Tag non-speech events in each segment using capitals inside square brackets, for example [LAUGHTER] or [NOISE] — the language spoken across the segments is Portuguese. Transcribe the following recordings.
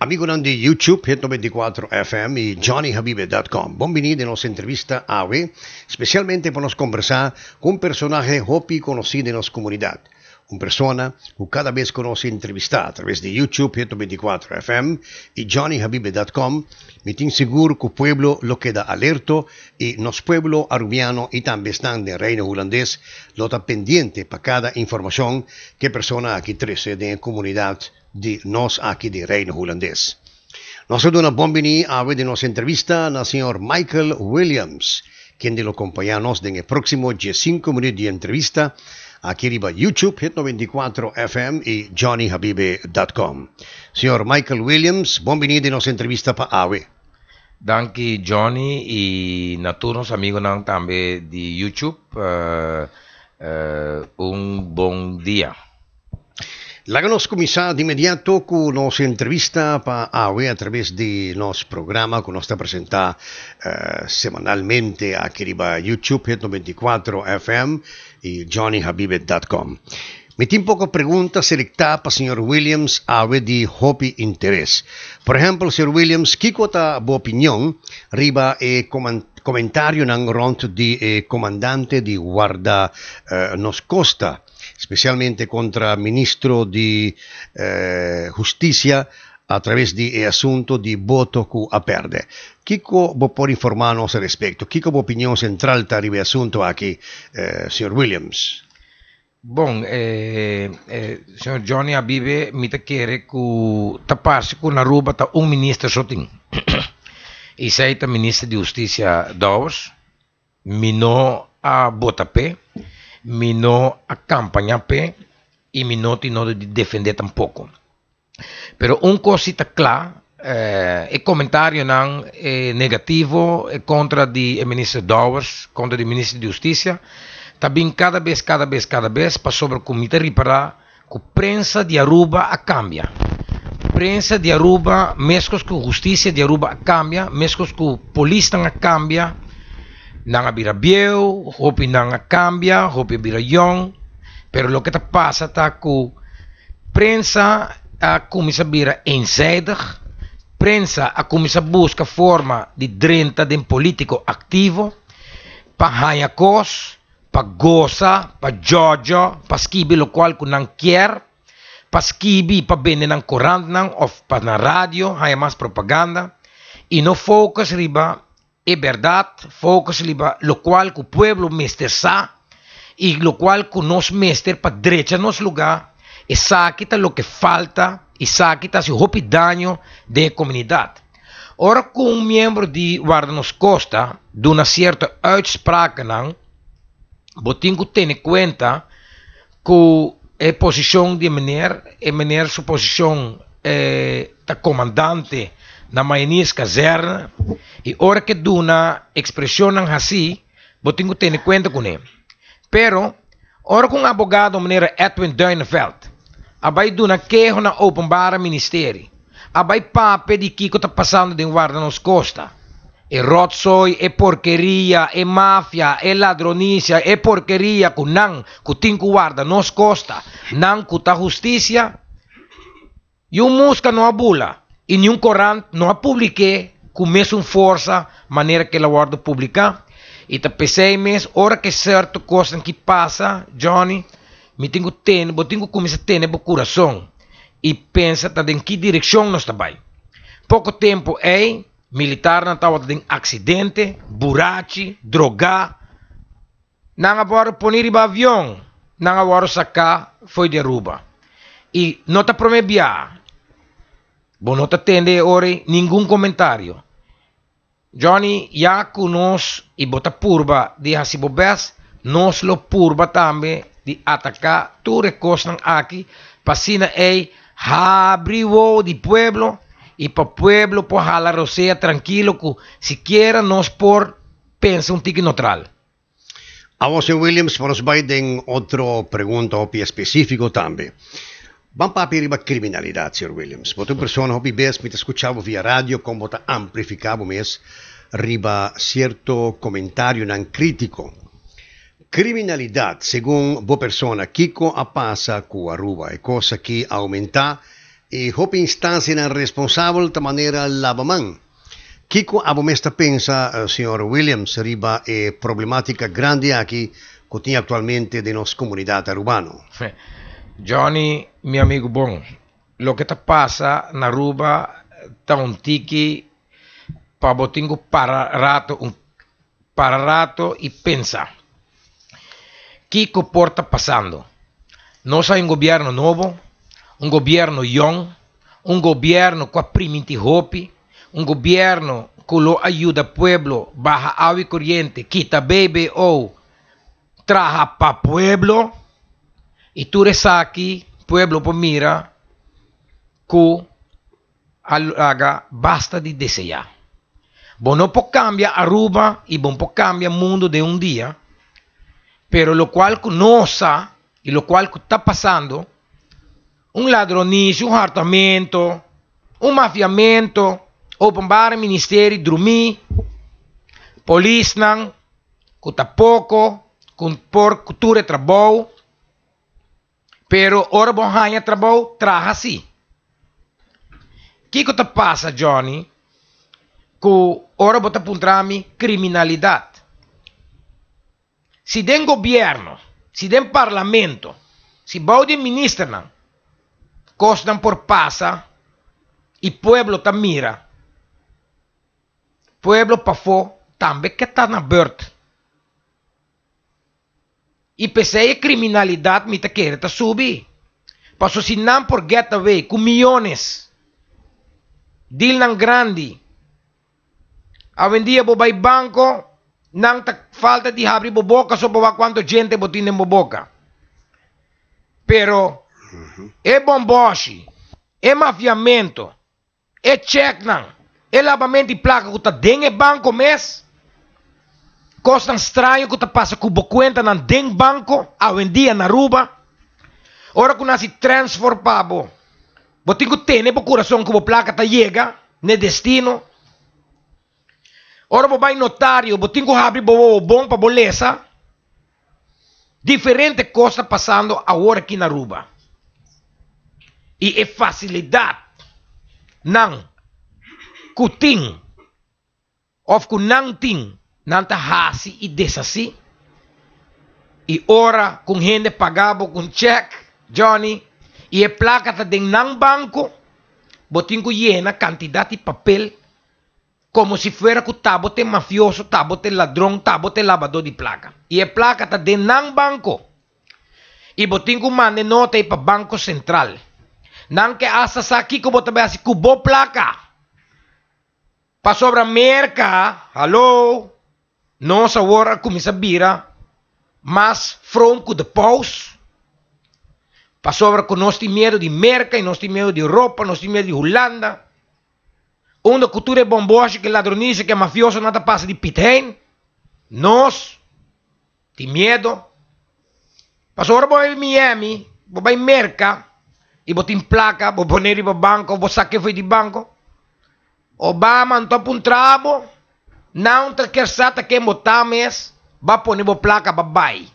Amigo de YouTube 124 FM y JohnnyHabibe.com. de nos entrevista a hoy, especialmente para nos conversar con un personaje hopi conocido en nuestra comunidad. Una persona que cada vez conoce entrevista a través de YouTube 124 FM y JohnnyHabibe.com. Me tengo seguro que el pueblo lo queda alerto y nos pueblo arubiano y también están del reino holandés lo está pendiente para cada información que persona aquí trece de comunidad de nos aquí de reino holandés. Nosotros nos Bombini a ver de nos entrevista al señor Michael Williams, quien de lo nos en el próximo 5 minutos de entrevista aquí arriba YouTube, Hit 94 FM y johnnyhabibe.com. Señor Michael Williams, bienvenido a nuestra entrevista para AWE. Danke Johnny y naturnos amigos también de YouTube. Eh, eh, un buen día. La conosco, mi sa, con nos entrevista para ave a través de nos programa que nos está presentada eh, semanalmente aquí en YouTube, Hit 94 FM y johnnyhabibet.com. Metí un poco preguntas selecta para señor Williams ver de hobby interés. Por ejemplo, señor Williams, ¿qué cuota bu opinión riba e eh, comentario de eh, comandante de guarda nos costa? especialmente contro il ministro di eh, giustizia a través di eh, assunto di voto cu aperde. Chico può informarnos al respecto? Chico può opinión central arriba asunto aquí, eh, señor Williams? Bom, eh, eh, signor Johnny Abibe mi te chiede che tapparsi con una ruba da un ministro sotin. e [COUGHS] sei il ministro di giustizia Dawes, mi no a Botapé, Minó acampa a pé e Minó tinou de defender tampouco. Pero um cosita clara eh, comentário não é eh, negativo eh, contra de ministro Dowers, contra o ministro de Justiça. Também cada vez, cada vez, cada vez, para sobre o comitê reparar que prensa de Aruba a cambia. Prensa de Aruba, mesmo que a justiça de Aruba a cambia, mesmo que a polícia a cambia, nanga birabiew, hupi nanga cambia, bira birayong. Pero lo que ta pasa ta ku prensa a comisabira eenzijdig. Prensa a comisa busca forma di drenta de un politico activo. Pa hayakos, pa gosa, pa jojo, pa skibi lo qual ku nang kier. Pa skibi pa bene nang korant nang of pa na radio, haya mas propaganda. E no focus riba ...es verdad, focus, lo cual el pueblo mister sa y lo cual que nos mester para derecha nos lugar y saquita lo que falta y saquita su hopi daño de comunidad. Ahora con un miembro de nos Costa de una cierta uitspraak botín botingo tiene cuenta que la posición de Mener, su posición de eh, comandante na mainis caserna e ora que duna expressionam assim, botingo tenho que ter com ele. Pero, ora com o advogado maneira Edwin Duinfeld, abai duna queijo na openbara ministério, abai pape de que ta passando de guarda nos costa. E rotsoi, e porqueria, e máfia, e ladronicia, e porqueria com nan, com guarda nos costa, nan com ta justicia, E o música não abula e nenhum një não a publike ku mesum força maneira que ela guarda publicar e tá pensei mesmo hora que é certo coisa que passa Johnny me tenho tendo vou tenho começar tendo o coração e pensa tá em que direção nós estamos tá pouco tempo é militar não estava em acidente burachi droga não agora punir o avião não agora sacar foi derruba e não tá promebiar Vos no te ahora ningún comentario. Johnny ya conoce y bota purba. de si vos nos lo purba también de atacar tu recostan aquí. Pasina ey, abrió di pueblo y por pueblo se la tranquilo Cu, siquiera nos por pensa un tique neutral. A vos, Williams, para Biden, otro pregunta pie específico también. Van papi riba criminalidade, Sr. Williams. Wat pessoa, eu bem, best met via rádio, como wat amplificavo mes, riba cierto comentario nan critico. Criminalidad, según bo persona, Kiko com cu Aruba, é coisa que aumenta e hopi instancia nan responsable ta manera lavaman. Kiko abomesta pensa, eh, Sr. Williams, riba é problemática grande aqui, que tem atualmente de nos comunidad Sim. Johnny, mi amigo bon, lo que te pasa naruba, Aruba un tiki pa botingo para rato, un para rato y pensa. ¿Qué comporta pasando? No hay un gobierno nuevo, un gobierno young, un gobierno con primitivos, hopi, un gobierno que lo ayuda pueblo, baja agua y corriente, quita bebé o traja para pueblo. Y tú aquí, pueblo, pues mira, que haga basta de desear. Bono po cambia Aruba y bon po cambia mundo de un día, pero lo cual no sa y lo cual está pasando, un ladronicio, un hartamiento, un mafiamento, open bar, ministerio, drumi, polisnan, que tampoco, con por cultura trabajo, Pero ora bonhanha trabou, traja assim. Que que te passa, Johnny? Que ora bota puntrami criminalidade. Se den governo, se den parlamento, se balde ministram, costam por passa e pueblo ta mira. Pueblo pa fo, também que tá na berta. E pensei, a criminalidade me querer querendo subir. Passou se não por getaway, com milhões. não grande. a vendia dia, vou banco, não tá falta de abrir boca, só para quanto gente botina boboca. boca. Pero, uhum. é bomboche, é mafiamento, é check, não. é lavamento de placa que tá dentro do banco mesmo. Costa estranha que te passa com a conta na den banco, ao ah, em dia na Ruba Ora que nós transformamos. Vou ter que ter, né, coração que a placa tá chega, né, destino. Ora vou vai notário, vou ter que abrir o bom para beleza. Diferente coisa passando agora aqui na Ruba E é facilidade. Não. Cutim. Of que não tem nanta hasi e desasi. E ora com gente pagava com cheque, Johnny, e a placa tá de nan banco, botingo llena quantidade de papel, como se fuera com tabote mafioso, tabote ladrão, tabote lavador de placa. E a placa tá de nan banco. E botingo mande nota para Banco Central. Não que asa aqui como também assim, cubo placa. Para sobra merca, alô? Nossa hora começa a virar mas franco depois. Passou que nós temos medo de merca, nós temos medo de roupa, nós temos medo de Holanda. Onde a cultura é bombosa, que ladroniza, que é mafioso, nada passa de pitém. Nós temos medo. Passou agora vou em Miami, vou em merca, e vou ter placa, vou pôr no banco, vou sacar foi de banco. Obama não topa um trabo. Não te quer sata que vai ba ponibo placa babai.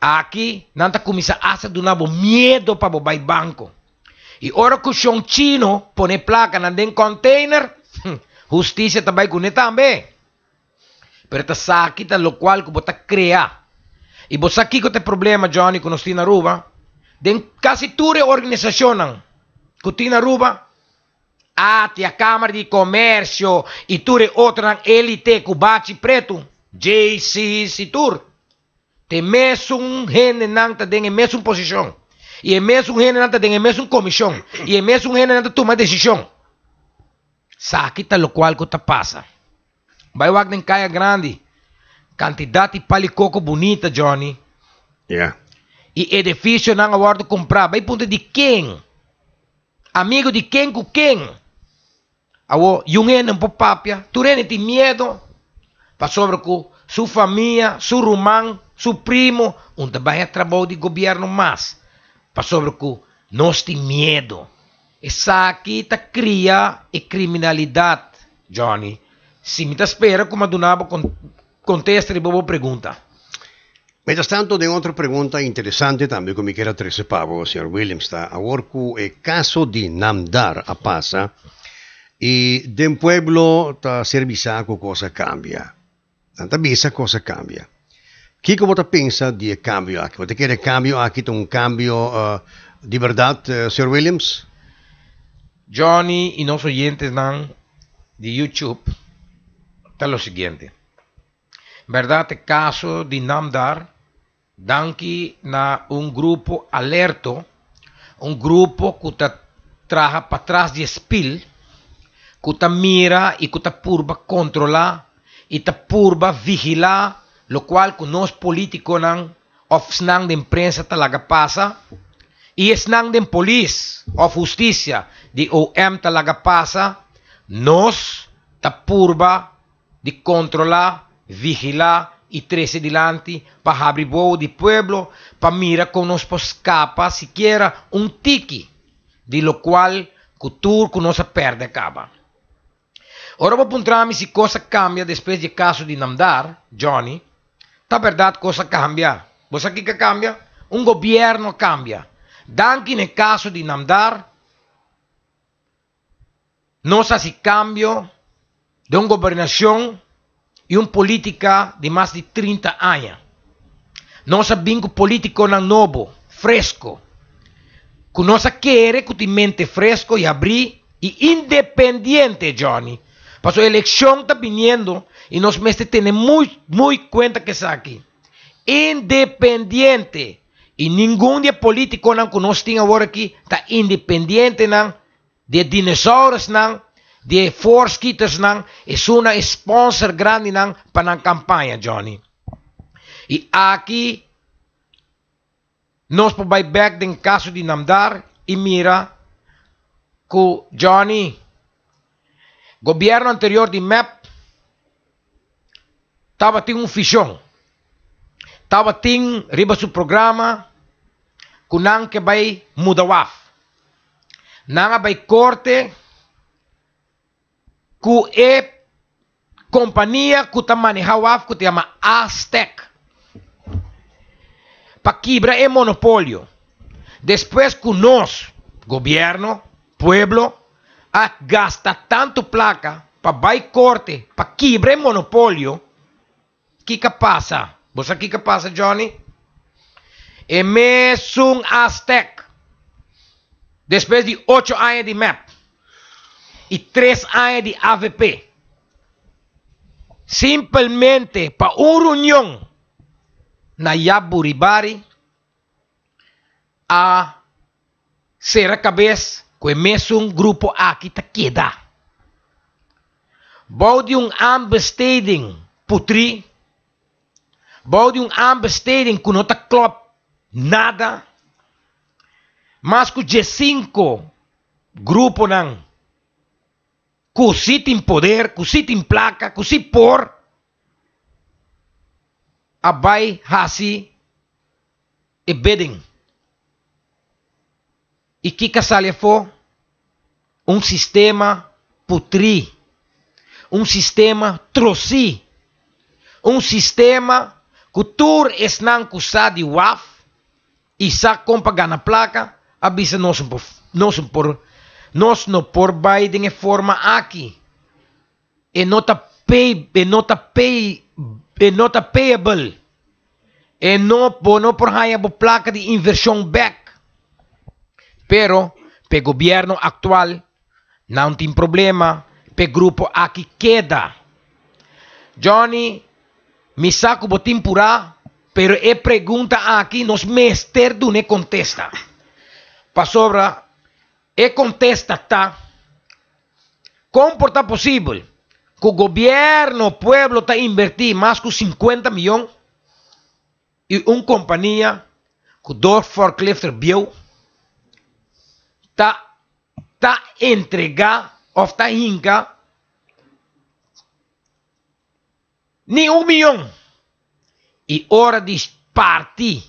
Aqui, não te começa a se donar medo para babai banco. E ora que o chino põe placa na den container, hum, justiça também com também. Pero te saque tá local qual que bota criar. E você aqui que tem problema, Johnny, com os Tina Ruba, den quase tudo organizacionam. Com Tina Ruba, até a Câmara de Comércio e ture outra LT Cubate Preto, JC Situr. Tem mesmo um renenanta, tem mesmo posição. E é mesmo um renenanta, tem mesmo comissão. E é mesmo um renenanta, toma decisão. que tal tá o qual que tá passa. Vai o Agden Caia Grande. Cantidade de palicoco bonita, Johnny. Yeah. E edifício não aguardo comprar. Vai ponto de quem? Amigo de quem com quem? Awo yungen en popapia, turene ti miedo, pa sobre ku su família, su rumão, su primo, um trabalho trabalho de governo mas, pa sobre ku nós ti medo. Essa aqui está cria e criminalidade, Johnny. Se me tá espera como adunaba contesta a bobo pergunta. Mientras tanto, de otra pregunta interesante también que me quiera trece pavo, señor Williams, está a orco el eh, caso de Namdar a pasa, Y de un pueblo ta servisaco cosa cambia. Tanta bisa cosa cambia. ¿Qué como te piensa de cambio aquí? ¿Te quiere cambio aquí? ¿Un cambio ah, de verdad, uh, eh, Sir Williams? Johnny y los oyentes nan de YouTube está lo siguiente. ¿Verdad te caso de Namdar? Danki na un grupo alerto, un grupo que ta traja para atrás de Spill que cuta mira que cuta purba controla e ta purba vigila, lo qual que nos políticos nan of de imprensa talaga pasa y snang de polis of justicia di OM talaga pasa, nos ta purba di controla, vigila e trece dilanti para abrir bobo di pueblo para mira con nos escapa siquiera un tiki, de lo cual cultura que nos perde acaba. Oroba puntrami se coisa cambia depois de caso de Namdar, Johnny. Ta tá verdade coisa cambia. ¿Vos aquí que cambia? Um governo cambia. Danke no caso de Namdar, Nós sa si cambio de uma governação e uma política de mais de 30 anos. Nós sa bingo político na é novo, fresco. Que non sa quere que mente fresco e abrir e independente, Johnny. Paso elección está viniendo... ...y nos temos este que muy muy que está aquí... ...independiente... ...y ningún dia político não que nós temos está independiente... de dinosaurios... de foros... ...es é una sponsor grande não para la campaña Johnny. y aquí nos podemos back en caso de Namdar y Mira ...con Johnny Gobierno anterior de MEP estaba un un fichón. Estaba tendo, riba programa, kunang que mudar. mudawaf. Nanga a corte ku e que ku compañía que que se llama Aztec. Para quebrar el monopolio. Después con nosotros, gobierno, pueblo, A ah, gasta tanto placa para vai corte, para quebrar monopólio, que que passa? Você que que passa, Johnny? É mesmo Aztec. Depois de 8 anos de MAP e 3 anos de AVP. Simplesmente para uma reunião na Yaburibari a ser a cabeça começa um grupo a kita keda. Bouwt yung ambestading putri. Bouwt ambestading aanbesteding kunota klop nada. Mas ku G5 grupo nang cusitin poder, cusitin placa, cusit por abai hasi e beding. E que casalha for? um sistema putri, um sistema troci, um sistema Kutur esnang kusa di waf, isa compagana placa, abisa nós nós por nós no por Biden é forma aqui. E nota pay, e nota pay, e nota payable. E no por no por haia bo placa de inversão back. Pero, pe governo actual não tem problema pe grupo aqui queda. Johnny, me saco como tem purá, pero é pergunta aqui nos mester do ne contesta. Passobra, e é contesta tá. Como possível que o governo, o povo tá invertir mais de 50 milhões e uma companhia que for forklifter viu tá Entrega ofta ou ni inga, Ni y E hora de partir,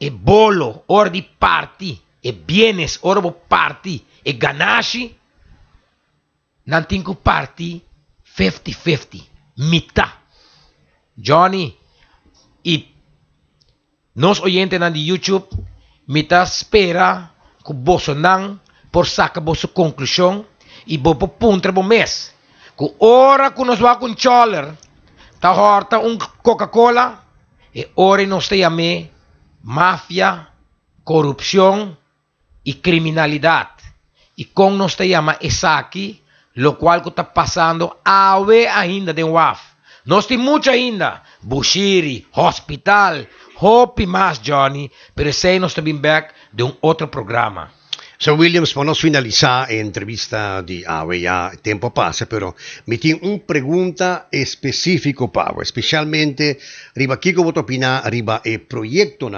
e bolo, hora de partir, e bienes, hora de partir, e ganache, não tem que 50-50, mitad. Johnny, Y. nos oyentes de YouTube, mitad espera que Bolsonaro por saca vossa conclusão e vou para puntra bom mês. Que hora que nós vamos com choler, tá horta um Coca-Cola, e hora nós temos máfia, corrupção e criminalidade. E como nós temos essa aqui, lo qual está passando a ainda de UAF. Nós temos muito ainda, Bushiri, hospital, hope mais Johnny, pero sei nós estamos back de um outro programa. So, Williams, para no finalizar la entrevista de AVE, ah, ya tiempo pasa, pero me tiene una pregunta específica, para especialmente, arriba, ¿qué opinas arriba el eh, proyecto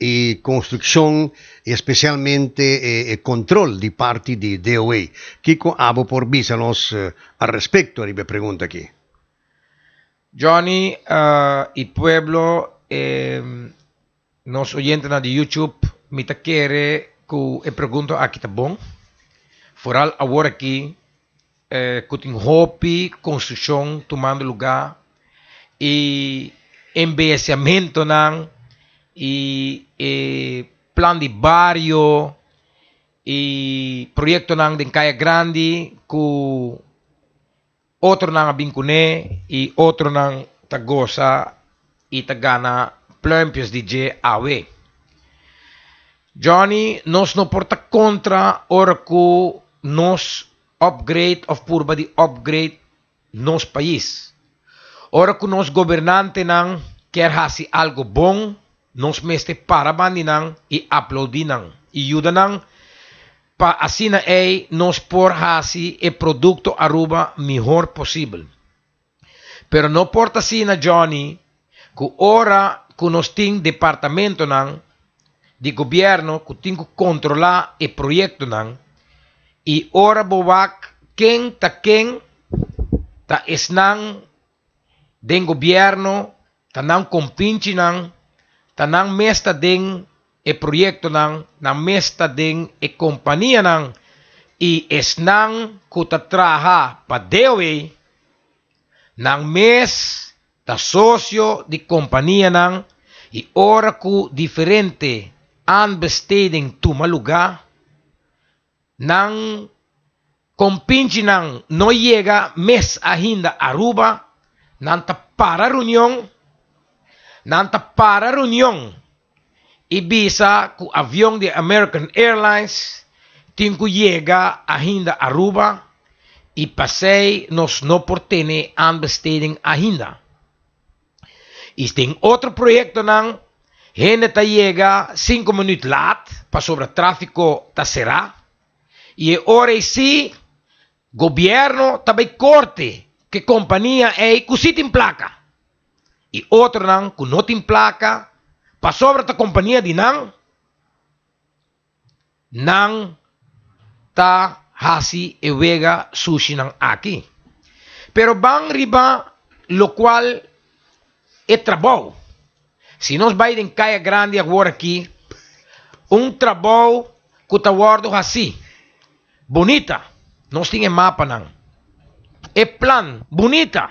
y construcción, especialmente el eh, eh, control de parte de DOE? ¿Qué hago por visanos al respecto? Arriba pregunta aquí. Johnny el ah, y pueblo, eh, nos oyentes de YouTube, me te quiere eu pergunto aqui ah, tá bom foral agora aqui que eh, tem roupa, construção tomando lugar e envelhecimento e, e plano de barrio e projeto não de Caia Grande que outro não Bincuné e outro não Tagosa e Tagana Plumpios DJ AW. Johnny, nós não porta contra orco nos upgrade of purba de upgrade nos país. Orco nos governante não quer fazer algo bom, para mestre parabaninam e aplaudinam e ajudam para assim ei nos por fazer o produto aruba melhor possível. Pero não porta assim Johnny, que ora que nós tem departamento não de governo que tem que controlar el proyecto. Nan, ora ahora quem quien está quien está esnan governo gobierno, está nan compinche nan, está nan mesta den projeto proyecto nan, na mesta den e compañía nan, y esnan que ta traha para Deus, nan mes está socio de compañía nan, ora ku diferente anbesteding Tumaluga ng compinchi ng Noyega mes ahinda Aruba nanta para reunión nanta para reunión ibisa ku avión di American Airlines tinku llega ahinda Aruba i pasei nos no portene anbesteding ahinda. Y este otro proyecto nan está llega cinco minutos lat para sobre el tráfico será Y ahora e e sí, gobierno también corte que compañía es cusita en placa. Y e otro nan que no tiene placa para sobre la compañía de nan. Nan ta así y vega sushi nan aquí. Pero van riba lo cual es trabajo. Se nós Biden caia grande agora aqui, um trabalho que está guardo assim. Bonita. Não tem mapa, não. É plano. Bonita.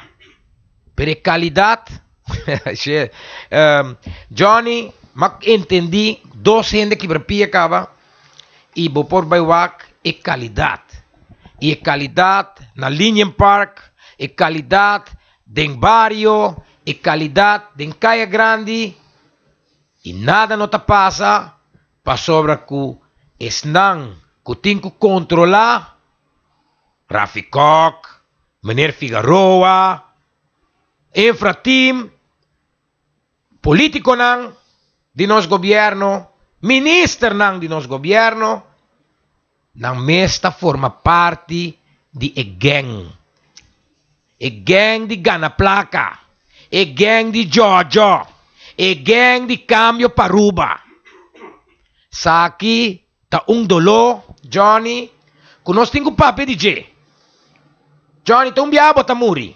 mas é qualidade. um, Johnny, entendi. Dois ainda que brapia acaba. E vou por baiwak é qualidade. E é qualidade na Linien Park. É qualidade em barrio e qualidade de caia grande e nada não te passa para sobra que esnan que tem que controlar Rafi Mener Meneer Figueroa, Infratim, político não, de nosso governo, ministro não de nosso governo, não mesta forma parte de e gang. E gang de gana placa. e gang di Giorgio e gang di Cambio Paruba. Saki, ta un dolo, Johnny, conosci un papi di DJ. Johnny, ta un biabo ta muri.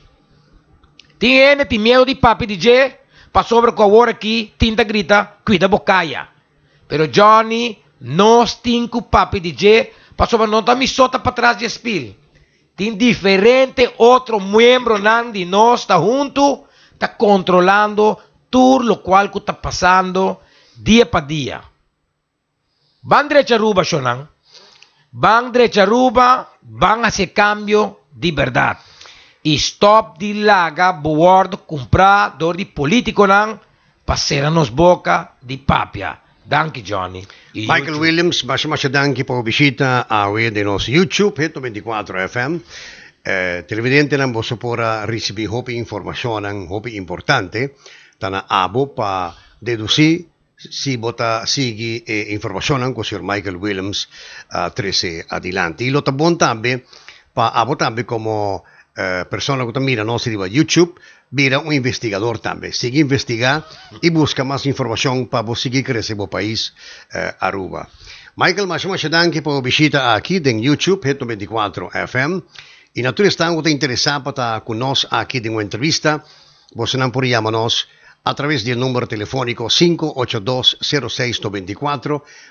Tiene ti miedo di papi DJ, pa sopra qua ora chi tinta grita qui da boccaia. Però Johnny non stinco papi DJ, pa sopra non ta mi sota pa trás de espil. Indifferente, outro membro nandi nós tá junto, está controlando todo lo cual que está pasando día para día. Van derecha arriba, Shonan. Van a arriba, van hacia cambio di verdad. E stop di laga, board, comprador de político, nan, passerano boca di papia. Danke Johnny. Il Michael YouTube. Williams, ma ci danke per la visita a dei nostro YouTube, 124 FM. eh, televidente recibió información recibi hopi importante para abo pa deducir, si bota sigi e informasyon el señor Michael Williams a 13 y Lo tabon bueno pa abo que, como eh, persona que mira no se YouTube mira un investigador también. Sigue investiga y busca más información para vos seguir en vos país eh, Aruba. Michael, más muchas gracias por visita aquí en YouTube, 724 FM. Y In natuurlijke in estar con nos aquí de una entrevista, vos por a través del número telefónico 582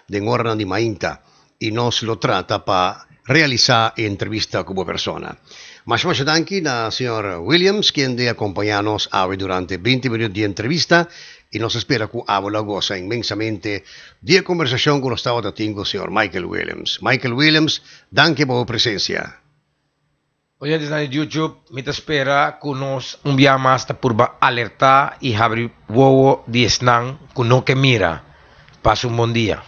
de Gorna de Mainta y nos lo trata para realizar la entrevista como persona. Muchas gracias a la señor Williams, quien de acompañarnos a durante 20 minutos de entrevista y nos espera que habla goza inmensamente de conversación con los Estado señor Michael Williams. Michael Williams, gracias por su presencia. Oye de YouTube, te espera, nos un día más para purba alerta y abrir huevo dieznan, con no que mira. Pasa un buen día.